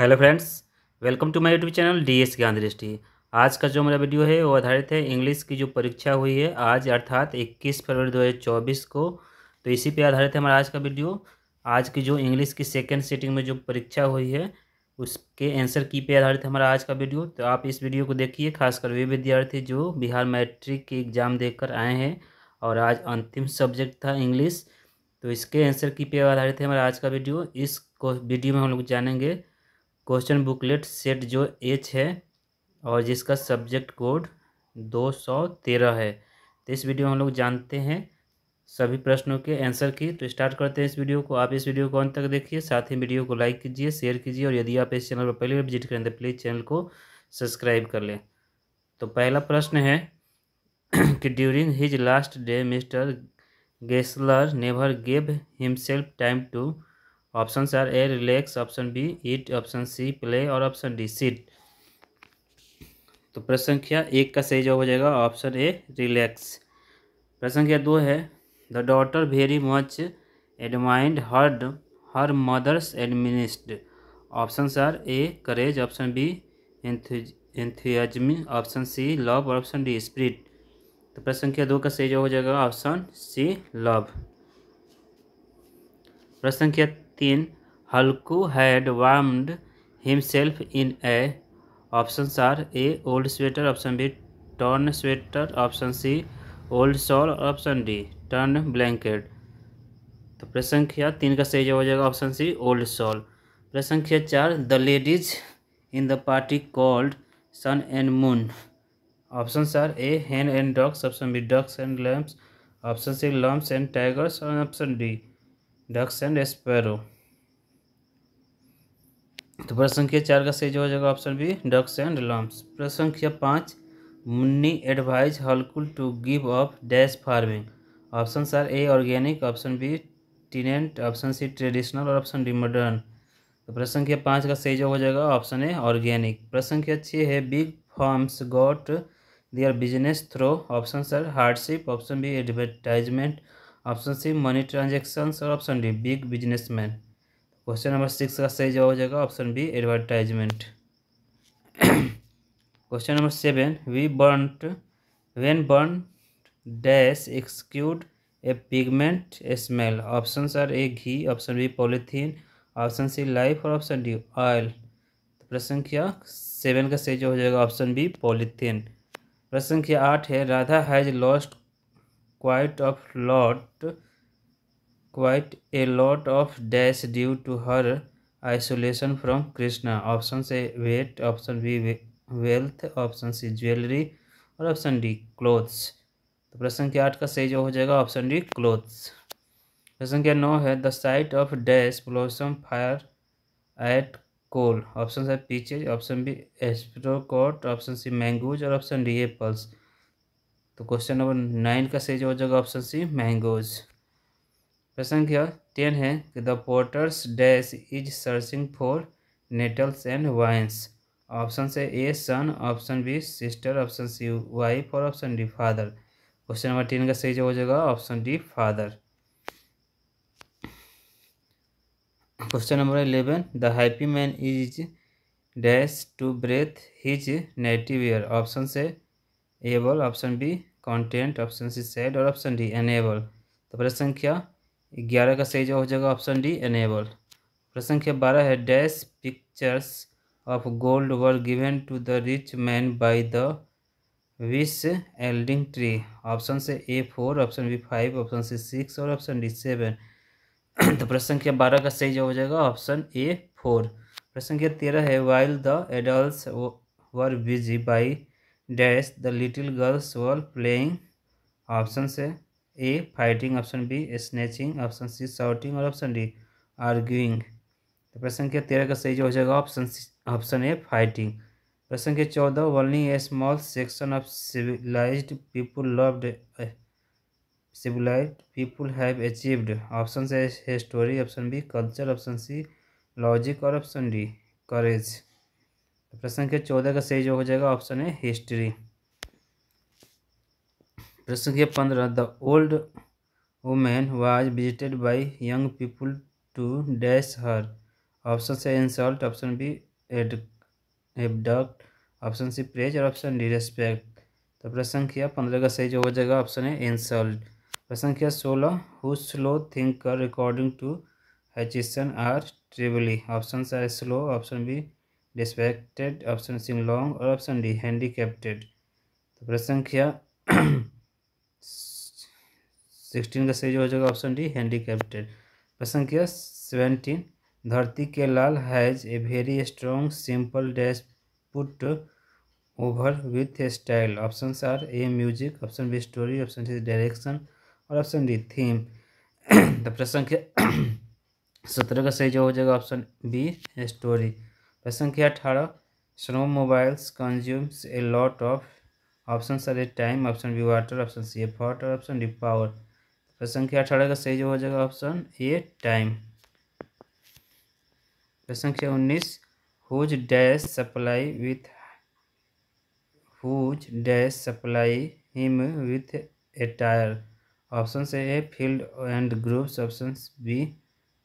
hello friends welcome to my YouTube channel D S Gyan Drishti आज का जो मेरा वीडियो है वो आधारित है इंग्लिश की जो परीक्षा हुई है आज अर्थात 21 फरवरी 2024 को तो इसी पे आधारित है हमारा आज का वीडियो आज की जो इंग्लिश की सेकेंड सीटिंग में जो परीक्षा हुई है उसके आंसर की पे आधारित है हमारा आज का वीडियो तो आप इस वीडियो को देखिए खासकर वे विद्यार्थी जो बिहार मैट्रिक के एग्ज़ाम देकर आए हैं और आज अंतिम सब्जेक्ट था इंग्लिश तो इसके आंसर की पे आधारित है हमारा आज का वीडियो इस वीडियो में हम लोग जानेंगे क्वेश्चन बुकलेट सेट जो एच है और जिसका सब्जेक्ट कोड दो सौ तेरह है तो इस वीडियो हम लोग जानते हैं सभी प्रश्नों के आंसर की तो स्टार्ट करते हैं इस वीडियो को आप इस वीडियो को अंत तक देखिए साथ ही वीडियो को लाइक कीजिए शेयर कीजिए और यदि आप इस चैनल पर पहले विजिट करें तो प्लीज़ चैनल को सब्सक्राइब कर लें तो पहला प्रश्न है कि during his last day Mister Gessler never gave himself time to option are A relax option B eat option C play और ऑप्शन डी सीट तो प्रश्न संख्या एक का सही जवाब हो जाएगा ऑप्शन ए रिलैक्स प्रश्न संख्या दो है the daughter very much admired heard her mother's एडमिनिस्ट option are A courage option B enthusiasm option C love और ऑप्शन डी स्प्रिट तो प्रश्न संख्या दो का सही जवाब हो जाएगा ऑप्शन सी लव प्रश्न संख्या तीन Halku had warmed himself in a option are A old sweater option B torn sweater option C old shawl option D torn blanket तो प्रश्न संख्या तीन का सही जवाब हो जाएगा ऑप्शन सी ओल्ड शॉल प्रश्न संख्या चार the ladies in the party called sun and moon option are A hand and dogs option B dogs and lamps option C lumps and tigers option D ducks and sparrow तो प्रश्न संख्या चार का सही हो जाएगा option B ducks and lambs प्रश्न संख्या पाँच मुन्नी एडवाइज हल्कुल to give up dash farming option sir A organic option B tenant option C traditional और ऑप्शन डी मॉडर्न तो प्रश्न संख्या पाँच का सही जो हो जाएगा ऑप्शन ए ऑर्गेनिक प्रश्न संख्या छः है big farms got their business through option are hardship option B advertisement option C money transactions और option D big businessman question number six का सही जवाब हो जाएगा option B advertisement question number seven we burn when burn dash execute a pigment smell option are A ghee option B polythene option C life और option D oil तो प्रश्न संख्या seven का सही जवाब हो जाएगा ऑप्शन बी पॉलीथीन प्रश्न संख्या आठ है Radha has lost quite of lot quite a lot of dash due to her isolation from krishna option a weight option b wealth option c jewelry और ऑप्शन डी क्लोथ्स तो प्रश्न संख्या आठ का सही जो हो जाएगा ऑप्शन डी क्लोथ्स प्रश्न संख्या नौ है the sight of dash blossom fire at coal option है peaches option B apricot option C mangoes और ऑप्शन डी एप्पल्स पल्स तो क्वेश्चन नंबर नाइन का सही हो जाएगा ऑप्शन सी मैंगोज प्रश्न संख्या टेन है कि the porter's dash is searching for nettles and vines option से A son option B sister option C wife और option D father question number ten का सही जो हो जाएगा option D father question number eleven the happy man is dash to breathe his native air option से able option B content option C sad और option D enable तो प्रश्न संख्या ग्यारह का सही जवाब हो जाएगा ऑप्शन डी एनेबल प्रश्न संख्या बारह है dash pictures of gold were given to the rich man by the wish yielding tree option से A four option B five option C six और ऑप्शन डी सेवन तो प्रश्न संख्या बारह का सही जवाब हो जाएगा ऑप्शन ए फोर प्रश्न संख्या तेरह है while the adult were busy by dash the little girls were playing option से A fighting option B snatching option C shouting और ऑप्शन डी आर्ग्यूइंग तो प्रश्न संख्या तेरह का सही जो हो जाएगा ऑप्शन ऑप्शन ए फाइटिंग प्रश्न संख्या चौदह warning a small section of civilise people loved civilise people have achieved option A history option B culture option C logic और ऑप्शन डी करेज प्रश्न संख्या चौदह का सही जो हो जाएगा ऑप्शन है हिस्ट्री प्रश्न संख्या पंद्रह the old women was visited by young people to dash her option से इंसल्ट ऑप्शन बी एड एबडक्ट ऑप्शन सी प्रेज और ऑप्शन डी रेस्पेक्ट तो प्रश्न संख्या पंद्रह का सही जो हो जाएगा ऑप्शन है इंसल्ट प्रश्न संख्या सोलह who slow thinker according to Hutchison are terribly option सा slow option B disrespected option C long और ऑप्शन डी हैंडीकैप्टेड तो प्रश्न संख्या सिक्सटीन का सही जो हो जाएगा ऑप्शन डी हैंडीकैप्टेड प्रश्न संख्या seventeen Dharti Ke Lal has a very strong simple dash put over with style option are A music option B story option C direction और ऑप्शन डी थीम तो प्रश्न संख्या सत्रह का सही जो हो जाएगा ऑप्शन बी स्टोरी संख्या अठारह snow mobiles consumes a lot of option sir A time option B water option C A fat और ऑप्शन डी पावर प्रश्न संख्या अठारह का सही जो हो जाएगा ऑप्शन ए टाइम प्रश्न संख्या उन्नीस whose dash supply with whose dash supply him with a tyre option से A field and groups option B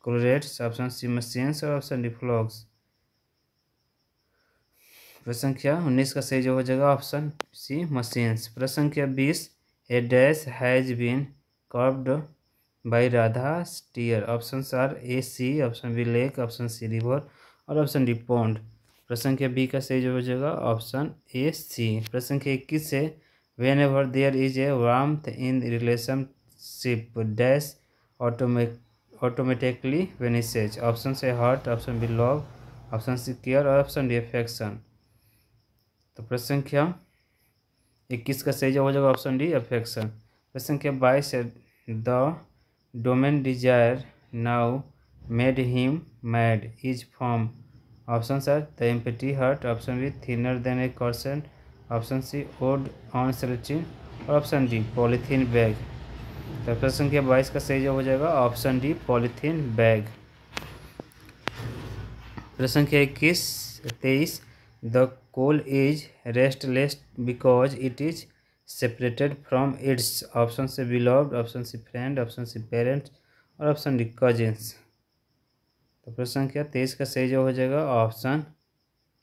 chlorates option C machines और ऑप्शन डी फ्लॉक्स प्रश्न संख्या उन्नीस का सही जो हो जाएगा ऑप्शन सी मशीन्स प्रश्न संख्या बीस a dash has been copped by Radha steer option are A sea option B lake option C river और ऑप्शन डी पॉन्ड प्रश्न संख्या बी का सही जो हो जाएगा ऑप्शन ए सी प्रश्न संख्या इक्कीस से whenever there is a warmth in relationship dash ऑटोमे ऑटोमेटिकली वेनिसेज ऑप्शन से hurt option B log option C care और ऑप्शन डी अफेक्शन तो प्रश्न संख्या इक्कीस का सही जवाब हो जाएगा ऑप्शन डी अफेक्शन प्रश्न संख्या बाईस है the domain desire now made him mad is form option सर the empty hurt option B thinner than a कर्सन option C ode on selecting और ऑप्शन डी पॉलीथीन बैग तो प्रश्न संख्या बाईस का सही जवाब हो जाएगा ऑप्शन डी पॉलीथीन बैग प्रश्न संख्या इक्कीस तेईस the is restless because it is separated from its option से बिलोव ऑप्शन से फ्रेंड ऑप्शन से पेरेंट और ऑप्शन डी कजेंस तो प्रश्न संख्या तेईस का सही जो हो जाएगा ऑप्शन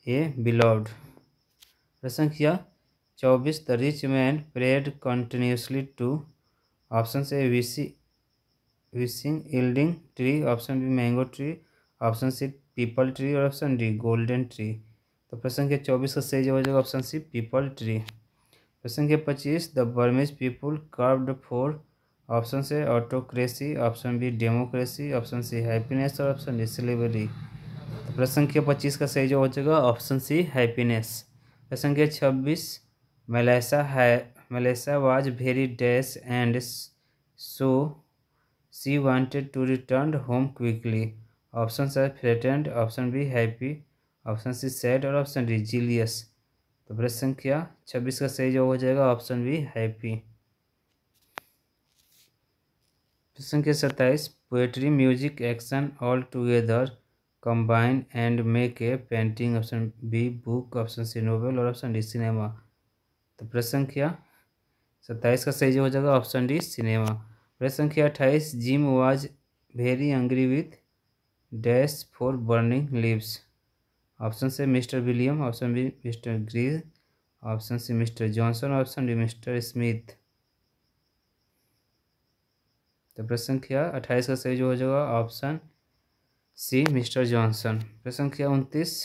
ए बिलॉव्ड प्रश्न संख्या चौबीस the rich man prayed continuously to option से विसी wishing yielding tree option B mango tree option C peepal tree और ऑप्शन डी गोल्डन ट्री तो प्रश्न के चौबीस का सही जवाब जाएगा ऑप्शन सी पीपल ट्री प्रश्न के पच्चीस the Burmese people craved for option से autocracy option B democracy option C happiness और ऑप्शन डी सिलेबरी तो प्रश्न के पच्चीस का सही जवाब हो जाएगा ऑप्शन सी हैप्पीनेस प्रश्न के छब्बीस मलेशा है Malesha was very dash and so she wanted to return home quickly option सर frightened option B happy option C sad और ऑप्शन डी जीलियस तो प्रश्न संख्या छब्बीस का सही जवाब हो जाएगा ऑप्शन बी हैप्पी प्रश्न संख्या सत्ताईस poetry music action all together combine and make A painting option B book option C novel और ऑप्शन डी सिनेमा तो प्रश्न संख्या सत्ताईस का सही जवाब हो जाएगा ऑप्शन डी सिनेमा प्रश्न संख्या अट्ठाईस Jim was very angry with dash for burning leaves option से mister William option B mister Greel option C mister Johnson option D mister Smith तो प्रश्न संख्या अट्ठाईस का सही जो हो जाएगा ऑप्शन सी मिस्टर जॉनसन प्रश्न संख्या उनतीस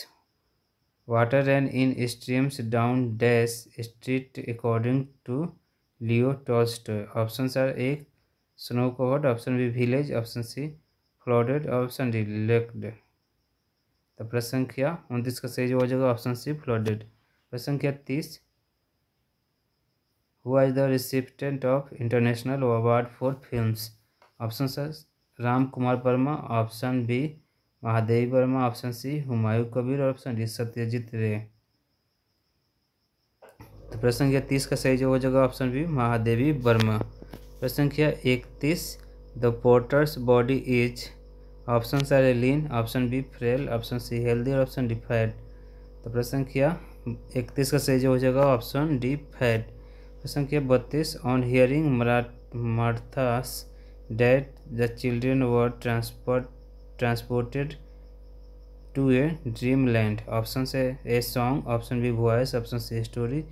water ran in streams down dash street according to Leo Tolstoy option sir A snow covered option B village option C flooded option D leaked तो प्रश्न संख्या उनतीस का सही जो हो जाएगा ऑप्शन सी फ्लोडेड प्रश्न संख्या तीस who is the recipient of international award for film option सर Ram Kumar Verma option B Mahadevi Verma option C Humayun Kabir और ऑप्शन डी सत्यजीत रे तो प्रश्न संख्या तीस का सही जो हो जाएगा ऑप्शन बी महादेवी वर्मा प्रश्न संख्या इकतीस the porter's body is option सारे lean option B frail option C healthy और ऑप्शन डी फैट तो प्रश्न किया इकतीस का सही जो हो जाएगा ऑप्शन डी फैट प्रश्न किया बत्तीस on hearing Marathas that the children were transport transported to a dream land option से A song option B voice option C story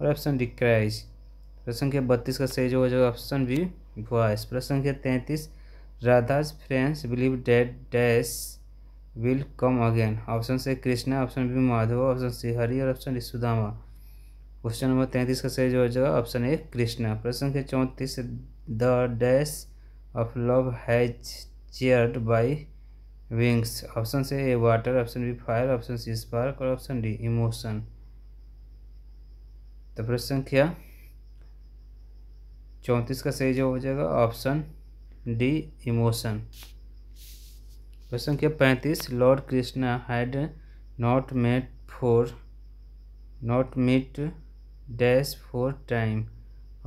और ऑप्शन डी क्राइज प्रश्न के बत्तीस का सही जो हो जाएगा ऑप्शन बी वॉयस प्रश्न के तैंतीस Radha's friends believe that dash will come again option से Krishna option B Madhav option C Hari और option D Sudama question number तैंतीस का सही हो जाएगा ऑप्शन ए कृष्णा प्रश्न संख्या चौंतीस the dash of love has chaired by wings option से A water option B fire option C spark और ऑप्शन डी इमोशन तो प्रश्न संख्या चौंतीस का सही जो हो जाएगा ऑप्शन डी इमोशन क्वेश्चन क्या पैंतीस Lord Krishna had not met for not meet dash for time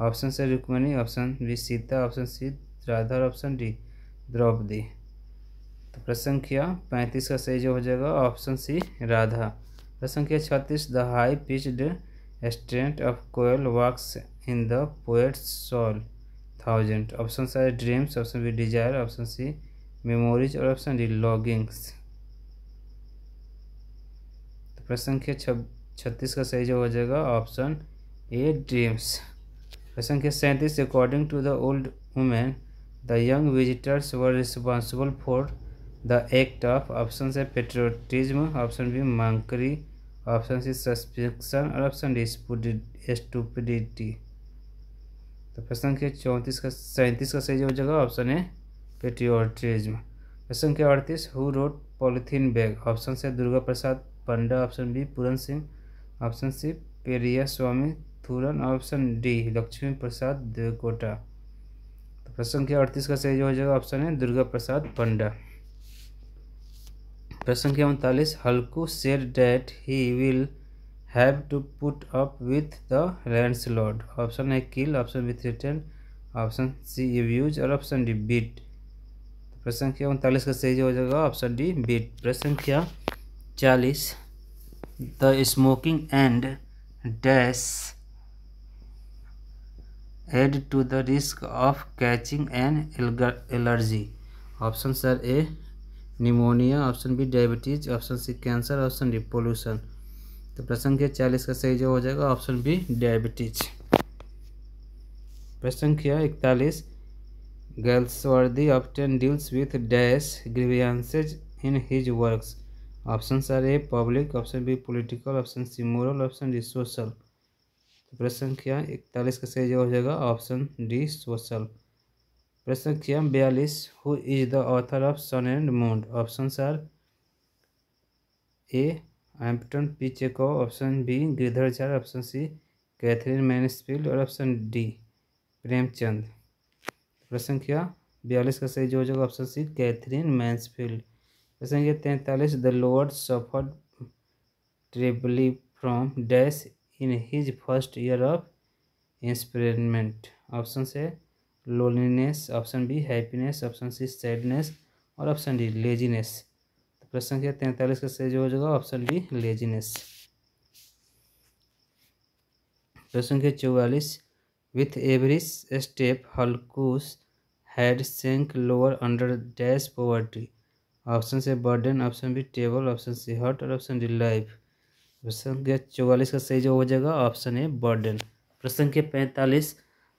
option से Rukmini option B Sita option C Radha और ऑप्शन डी द्रौपदी तो प्रश्न किया पैंतीस का सही जो हो जाएगा ऑप्शन सी राधा प्रश्न किया छत्तीस the high pitched strength of koel works in the poet salt thousand option सारे dreams option B desire option C memories और ऑप्शन डी लॉगिंग्स तो प्रश्न संख्या छत्तीस का सही जवाब हो जाएगा ऑप्शन ए ड्रीम्स प्रश्न संख्या सैंतीस according to the old women the young visitors were responsible for the act of option से patriotism option B mockery option C suspension और ऑप्शन डी स्टूपिडिटी तो प्रश्न संख्या चौंतीस का सैंतीस का सही हो जाएगा ऑप्शन ए पेट्रियोटिज्म प्रश्न संख्या अड़तीस who wrote polythene bag option से Durga Prasad Panda option B Puran Singh option C Periya Swami Thooran option D Laxmi Prasad Devkota तो प्रश्न संख्या अड़तीस का सही हो जाएगा ऑप्शन है दुर्गा प्रसाद पंडा प्रश्न संख्या उनतालीस Halku said that he will have to put up with the landlord option है kill option with return option C use और ऑप्शन डी बीट प्रश्न संख्या उनतालीस का सही जो हो जाएगा ऑप्शन डी बीट प्रश्न संख्या चालीस the smoking and dash add to the risk of catching an allergy option sir A pneumonia option B diabetes option C cancer option D pollution तो प्रश्न संख्या चालीस का सही जवाब हो जाएगा ऑप्शन बी डायबिटीज प्रश्न संख्या इकतालीस of Upton deals with dash grievances in his works option sir A public option B political option C moral option D social तो प्रश्न संख्या इकतालीस का सही जवाब हो जाएगा ऑप्शन डी सोशल प्रश्न संख्या बयालीस who is the author of sun and moon option sir A Anton P Chekhov option B tsar option C Katherine Mansfield और ऑप्शन डी प्रेमचंद प्रश्न संख्या बयालीस का सही जो हो जाएगा ऑप्शन सी कैथरीन मैंसफील्ड प्रश्न संख्या तैंतालीस the lawyer suffer terribly from dash in his first year of imprisonment option से loneliness option B happiness option C sadness और ऑप्शन डी लेजीनेस प्रश्न संख्या तैंतालीस का सही जवाब हो जाएगा ऑप्शन बी लेजीनेस प्रश्न संख्या चौवालीस with every step Halku's had sank lower under dash poverty option से burden option B table option C hut और ऑप्शन डी लाइफ प्रश्न संख्या चौवालीस का सही जवाब हो जाएगा ऑप्शन ए बर्डन प्रश्न संख्या पैंतालीस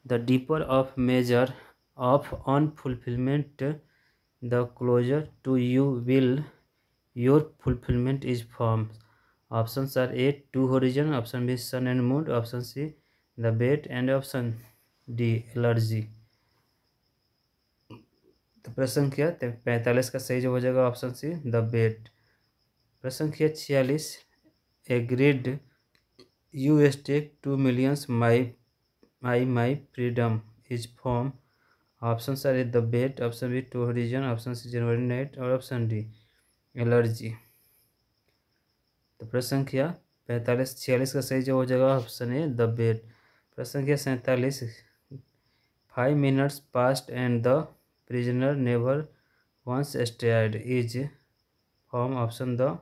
the deeper of measure of unfulfilment the closer to you will your fulfilment is form option are A to horizon option B sun and moon option C the bet and option D allergy तो प्रश्न संख्या पैंतालीस का सही जो हो जाएगा option C the बेट प्रश्न किया छियालीस agreed you S take two millions my my my freedom is form option सर is the bet option B to horizon option C January night और ऑप्शन डी एलर्जी तो प्रश्न संख्या पैंतालीस छियालीस का सही जो हो जाएगा ऑप्शन ए द बेड प्रश्न संख्या सैंतालीस five minutes past and the prisoner never once stayed is form option the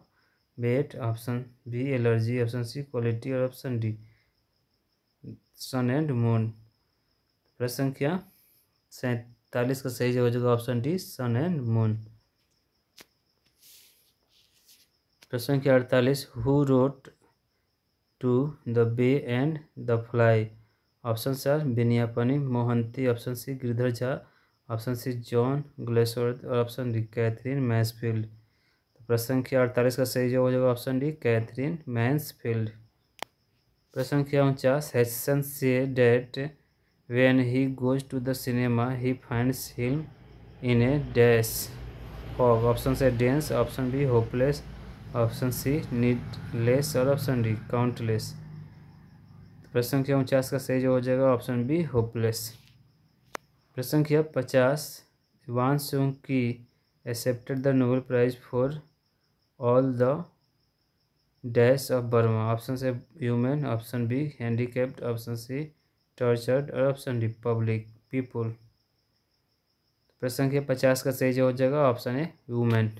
bet option B allergy option C quality और option D sun and moon प्रश्न संख्या सैंतालीस का सही जो हो जाएगा option D sun and moon प्रश्न संख्या अड़तालीस who wrote to the bay and the fly option C बेनियापनी Mohanty option C Girdhar Jha option C John Galsworthy और ऑप्शन डी कैथरीन मैंसफील्ड तो प्रश्न संख्या अड़तालीस का सही जवाब हो जाएगा ऑप्शन डी कैथरीन मैंसफील्ड प्रश्न संख्या उनचास से that when he goes to the cinema he finds him in a dash option से dense option B hopeless option C less और ऑप्शन डी काउंटलेस प्रश्न संख्या उनचास का सही जो हो जाएगा ऑप्शन बी होपलेस प्रश्न संख्या पचास Aung San Suu Kyi accepted the Nobel prize for all the dash of Burma option से human option B handicapped option C tortured और ऑप्शन डी पब्लिक पीपुल प्रश्न संख्या पचास का सही जो हो जाएगा ऑप्शन ए वूमेन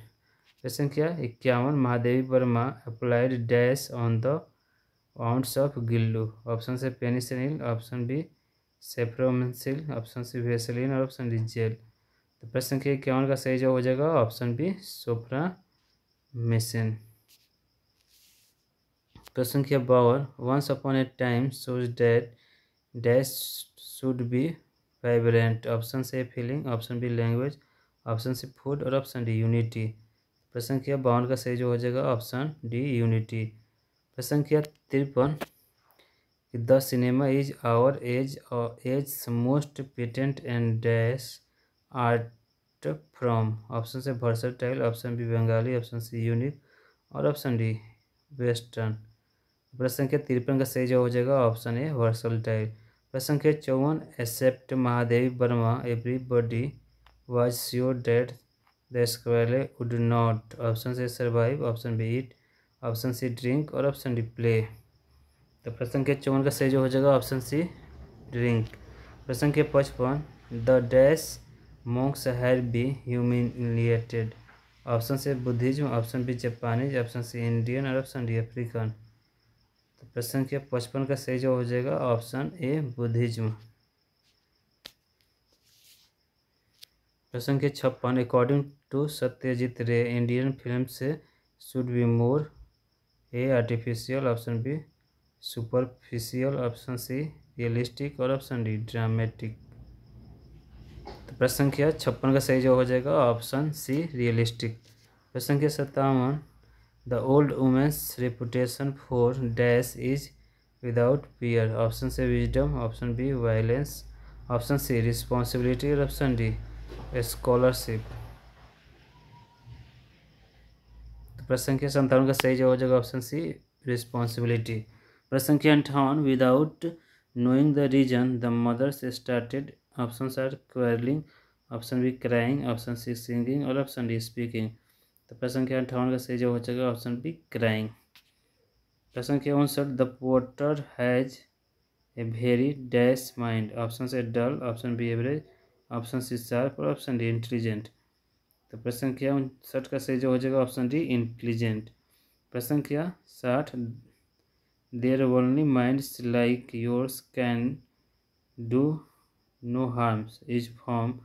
प्रश्न संख्या इक्यावन Mahadevi Verma applied dash on the aunts of Gillu option से penicillin option B Soframycin option C vaseline और ऑप्शन डी जेल तो प्रश्न संख्या इक्यावन का सही जवाब हो जाएगा ऑप्शन बी सोफ्रा मेसिन प्रश्न संख्या बावर वंस अपॉन ए टाइम सोज that dash should be vibrant option से feeling option B language option C food और ऑप्शन डी यूनिटी प्रश्न संख्या बावन का सही जो हो जाएगा ऑप्शन डी यूनिटी प्रश्न संख्या तिरपन the cinema is our age age most potent and dash art from option से tile option B Bengali option C unique और ऑप्शन डी वेस्टर्न प्रश्न संख्या तिरपन का सही जो हो जाएगा ऑप्शन ए वर्सटाइल प्रश्न संख्या चौवन except Mahadevi Verma everybody was sure that the squirrel वुड not option a survive option b eat option C drink और ऑप्शन डी प्ले तो प्रश्न के चौवन का सही जो हो जाएगा ऑप्शन सी ड्रिंक प्रश्न के पचपन the dash monks had be humiliated option से Buddhism option B Japanese option C Indian और ऑप्शन डी अफ्रीकन तो प्रश्न के पचपन का सही जो हो जाएगा ऑप्शन ए बुद्धिज्म प्रश्न के छप्पन according to Satyajit Ray Indian film से should be more A artificial option B superficial option C realistic और ऑप्शन डी ड्रामेटिक तो प्रश्न संख्या छप्पन का सही जवाब हो जाएगा ऑप्शन सी रियलिस्टिक प्रश्न संख्या सत्तावन the old women's reputation for dash is without peer option से wisdom option B violence option C responsibility और ऑप्शन डी स्कॉलरशिप प्रश्न संख्या संतावन का सही जवाब हो जाएगा ऑप्शन सी रिस्पॉन्सिबिलिटी प्रश्न संख्या अंठावन without knowing the reason the mothers started option आर quarrelling option B crying option C singing और ऑप्शन डी स्पीकिंग तो प्रश्न संख्या अंठावन का सही जवाब हो जाएगा ऑप्शन बी क्राइंग प्रश्न संख्या उनसठ the porter has a very dash mind option A dull option B average option C sharp और ऑप्शन डी इंटेलिजेंट तो प्रश्न किया उनसठ का सही जो हो जाएगा ऑप्शन डी इंटेलिजेंट प्रश्न संख्या साठ देर वर्नली minds like yours can do no harms is form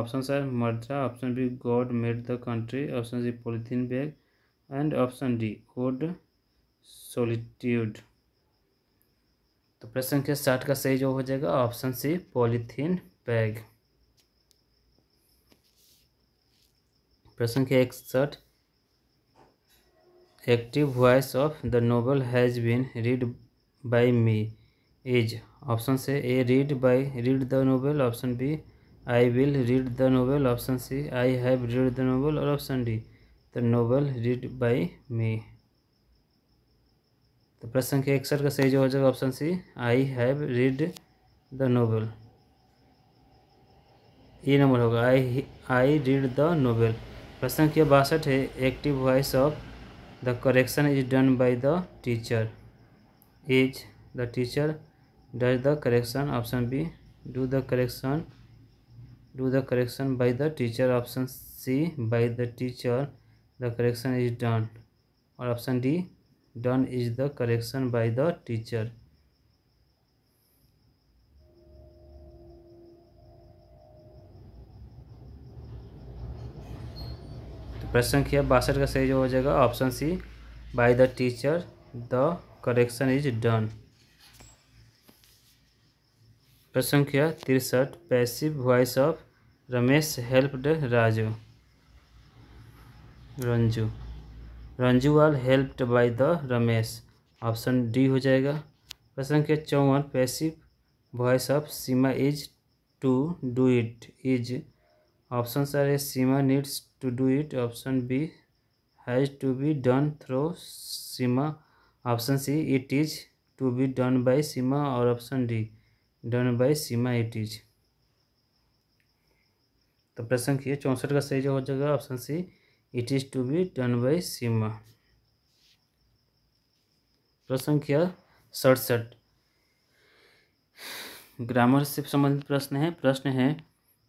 option सर मर्जा option B God made the country option C polythene bag and option D wood solitude तो प्रश्न संख्या साठ का सही जो हो जाएगा ऑप्शन सी पॉलीथीन बैग प्रश्न के इकसठ active voice of the novel has been read by me is option से A read by read the novel option B I will read the novel option C I have read the novel और option D the novel read by me तो प्रश्न के इकसठ का सही जो हो जाएगा option C I have read the novel ये नंबर होगा I I read the novel प्रश्न संख्या बासठ है active voice of the correction is done by the teacher is the teacher does the correction option B do the correction do the correction by the teacher option C by the teacher the correction is done और option D done is the correction by the teacher प्रश्न संख्या बासठ का सही जो हो जाएगा option C by the teacher the correction is done प्रश्न संख्या तिरसठ passive voice of Ramesh helped Raju Ranju Ranju was helped by the Ramesh option D हो जाएगा प्रश्न संख्या चौवन passive voice of Seema is to do it is option सर है Seema needs to do it option b has to be done through sima option c it is to be done by sima or option d done by sima it is तो प्रश्न किए चौंसठ का सही जो हो जाएगा option C it is to be done by Seema प्रश्न किया सड़सठ ग्रामर से संबंधित प्रश्न है प्रश्न है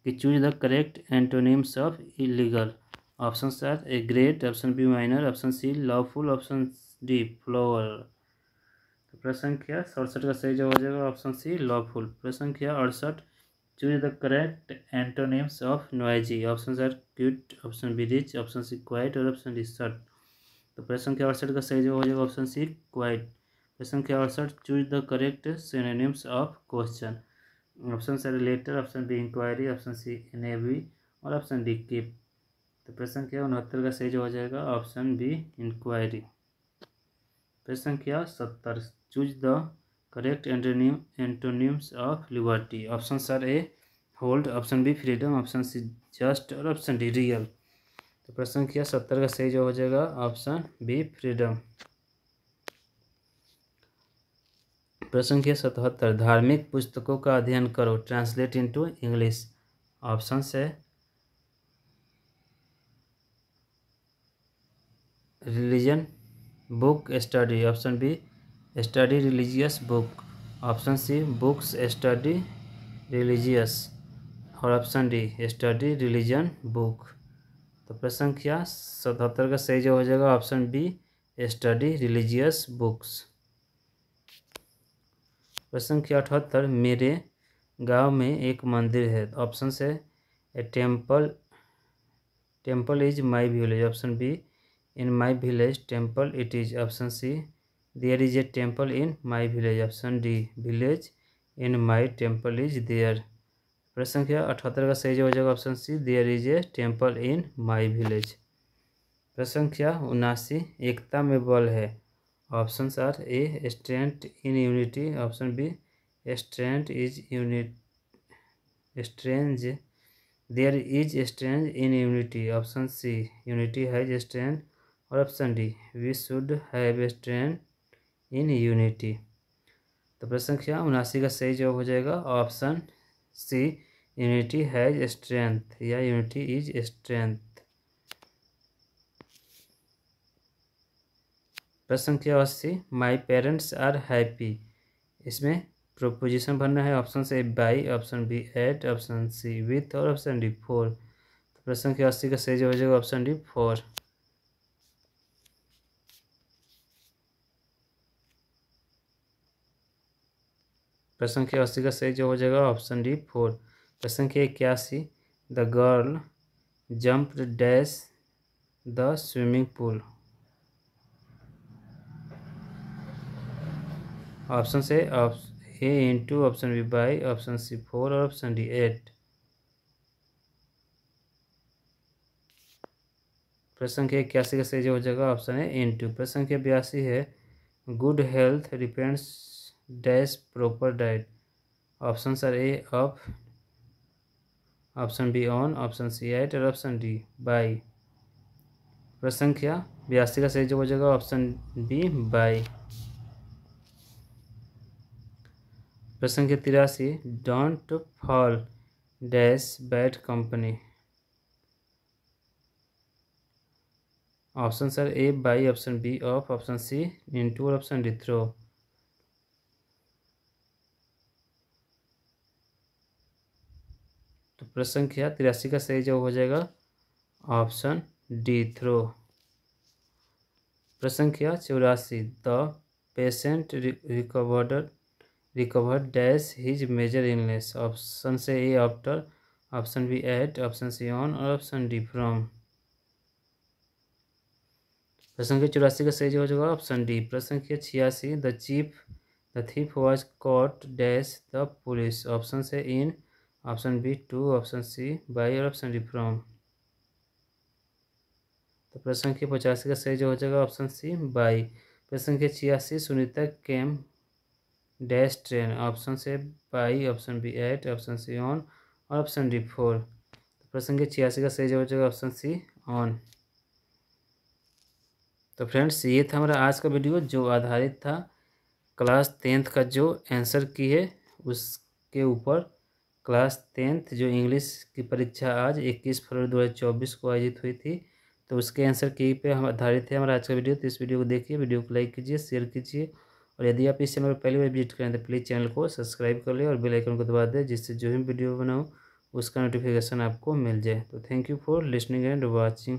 कि choose the correct antonyms of illegal option सात A great option B minor option C lawful option D floor तो प्रश्न संख्या सड़सठ का सही जवाब हो जाएगा ऑप्शन सी लवफुल प्रश्न संख्या अड़सठ choose the correct antonyms of noisy option सर cute option B rich option C quiet और ऑप्शन डी शर्ट तो प्रश्न संख्या अड़सठ का सही जवाब हो जाएगा ऑप्शन सी क्वाइट प्रश्न संख्या अड़सठ choose the correct synonyms of question option सर letter option B inquiry option C an और ऑप्शन डी कीप तो प्रश्न क्या उनहत्तर का सही जवाब हो जाएगा ऑप्शन बी इंक्वायरी प्रश्न क्या सत्तर choose the correct antonym antonyms of liberty option sir A hold option B freedom option C just और ऑप्शन डी रियल तो प्रश्न संख्या सत्तर का सही जवाब हो जाएगा ऑप्शन बी फ्रीडम प्रश्न संख्या सतहत्तर धार्मिक पुस्तकों का अध्ययन करो ट्रांसलेट इनटू इंग्लिश ऑप्शन है religion book study option B study religious book option C books study religious और option D study religion book तो प्रश्न संख्या सतहत्तर का सही जो हो जाएगा option B study religious books प्रश्न संख्या अठहत्तर मेरे गांव में एक मंदिर है ऑप्शन से A temple temple is my village option B in my village temple it is option c there is a temple in my village option d village in my temple is there प्रश्न संख्या अठहत्तर का सही जवाब हो जाएगा option C there is a temple in my village प्रश्न संख्या उनासी एकता में बल है option are A strength in unity option B strength is unit strange there is strange in unity option C unity has strength और option D we should have in unity तो प्रश्न क्या उनासी का सही जवाब हो जाएगा option C unity has strength या यूनिटी इज स्ट्रेंथ प्रश्न संख्या अस्सी माई पेरेंट्स आर हैप्पी इसमें प्रोपोजिशन भरना है ऑप्शन से by option B at option C with और ऑप्शन डी फोर तो प्रश्न संख्या अस्सी का सही जवाब हो जाएगा ऑप्शन डी फोर प्रश्न संख्या अस्सी का सही जो हो जाएगा ऑप्शन डी फोर प्रश्न संख्या इक्यासी the girl jump dash the swimming pool option से A into option B by option C for और ऑप्शन डी एट प्रश्न संख्या इक्यासी का सही जो हो जाएगा ऑप्शन है इंटू प्रश्न संख्या बयासी है good health depends dash proper diet option sir A of option B on option C at और ऑप्शन डी बाई प्रश्न संख्या बयासी का सही जवाब हो जाएगा ऑप्शन बी बाई प्रश्न संख्या तिरासी don't fall dash bad company option sir A by option B of option C into और ऑप्शन डी थ्रो प्रश्न संख्या तिरासी का सही जवाब हो जाएगा ऑप्शन डी थ्रो प्रश्न संख्या चौरासी the patient recovered recovered dash his major illness option से A after option B at option C on और ऑप्शन डी फ्रॉम प्रश्न संख्या चौरासी का सही जवाब होगा ऑप्शन डी प्रश्न संख्या छियासी the chief the thief was caught dash the police option से in option B to option C by और ऑप्शन डी फ्रॉम तो प्रश्न संख्या पचासी का सही जो हो जाएगा ऑप्शन सी बाई प्रश्न संख्या छियासी Sunita came dash train option से by option B at option C on और ऑप्शन डी फोर तो प्रश्न संख्या छियासी का सही जो हो जाएगा ऑप्शन सी ऑन तो फ्रेंड्स ये था हमारा आज का वीडियो जो आधारित था क्लास टेंथ का जो आंसर की है उसके ऊपर क्लास टेंथ जो इंग्लिश की परीक्षा आज 21 फरवरी 2024 को आयोजित हुई थी तो उसके आंसर की पे हम आधारित है हमारा आज का वीडियो तो इस वीडियो को देखिए वीडियो को लाइक कीजिए शेयर कीजिए और यदि आप इस चैनल पर पहली बार विजिट करें तो प्लीज़ चैनल को सब्सक्राइब कर लें और बेलाइकन को दबा दें जिससे जो भी वीडियो बनाऊँ उसका नोटिफिकेशन आपको मिल जाए तो thank you for listening and watching